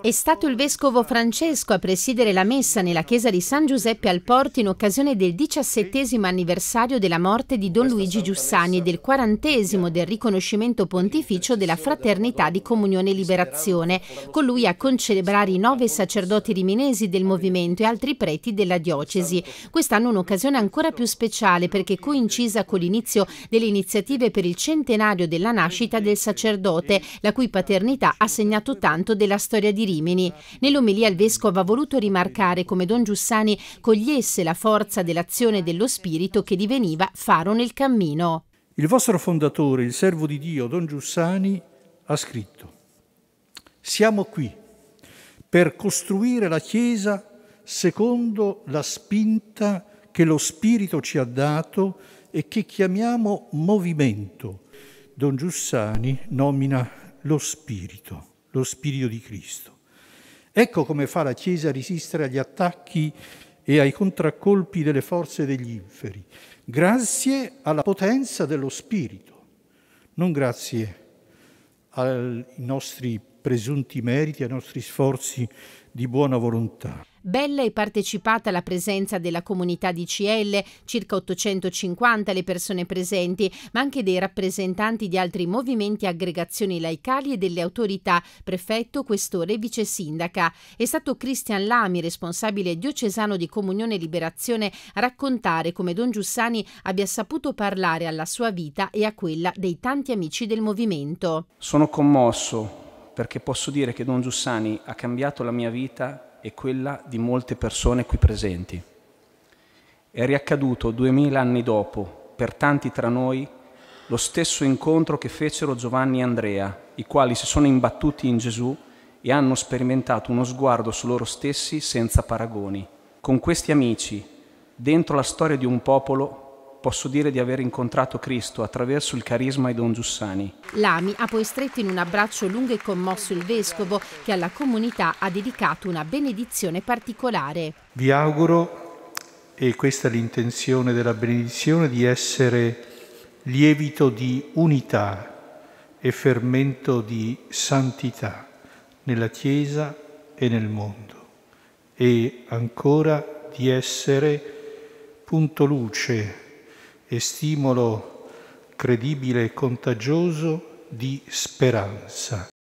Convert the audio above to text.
È stato il vescovo Francesco a presiedere la messa nella chiesa di San Giuseppe al Porto in occasione del diciassettesimo anniversario della morte di Don Luigi Giussani e del quarantesimo del riconoscimento pontificio della Fraternità di Comunione e Liberazione, con lui a concelebrare i nove sacerdoti riminesi del movimento e altri preti della diocesi. Quest'anno un'occasione ancora più speciale perché coincisa con l'inizio delle iniziative per il centenario della nascita del sacerdote, la cui paternità ha segnato tanto della storia di Rimini. Nell'omelia il Vescovo ha voluto rimarcare come Don Giussani cogliesse la forza dell'azione dello Spirito che diveniva faro nel cammino. Il vostro fondatore, il servo di Dio, Don Giussani, ha scritto «Siamo qui per costruire la Chiesa secondo la spinta che lo Spirito ci ha dato e che chiamiamo movimento». Don Giussani nomina lo Spirito lo Spirito di Cristo. Ecco come fa la Chiesa a resistere agli attacchi e ai contraccolpi delle forze degli inferi, grazie alla potenza dello Spirito, non grazie ai nostri presunti meriti, ai nostri sforzi di buona volontà. Bella è partecipata la presenza della comunità di CL, circa 850 le persone presenti, ma anche dei rappresentanti di altri movimenti e aggregazioni laicali e delle autorità, prefetto, questore e vice sindaca. È stato Cristian Lami, responsabile diocesano di Comunione e Liberazione, a raccontare come Don Giussani abbia saputo parlare alla sua vita e a quella dei tanti amici del movimento. Sono commosso perché posso dire che Don Giussani ha cambiato la mia vita e quella di molte persone qui presenti. È riaccaduto duemila anni dopo, per tanti tra noi, lo stesso incontro che fecero Giovanni e Andrea, i quali si sono imbattuti in Gesù e hanno sperimentato uno sguardo su loro stessi senza paragoni. Con questi amici, dentro la storia di un popolo, posso dire di aver incontrato Cristo attraverso il carisma di Don Giussani. L'AMI ha poi stretto in un abbraccio lungo e commosso il Vescovo che alla comunità ha dedicato una benedizione particolare. Vi auguro, e questa è l'intenzione della benedizione, di essere lievito di unità e fermento di santità nella Chiesa e nel mondo e ancora di essere punto luce e stimolo credibile e contagioso di speranza.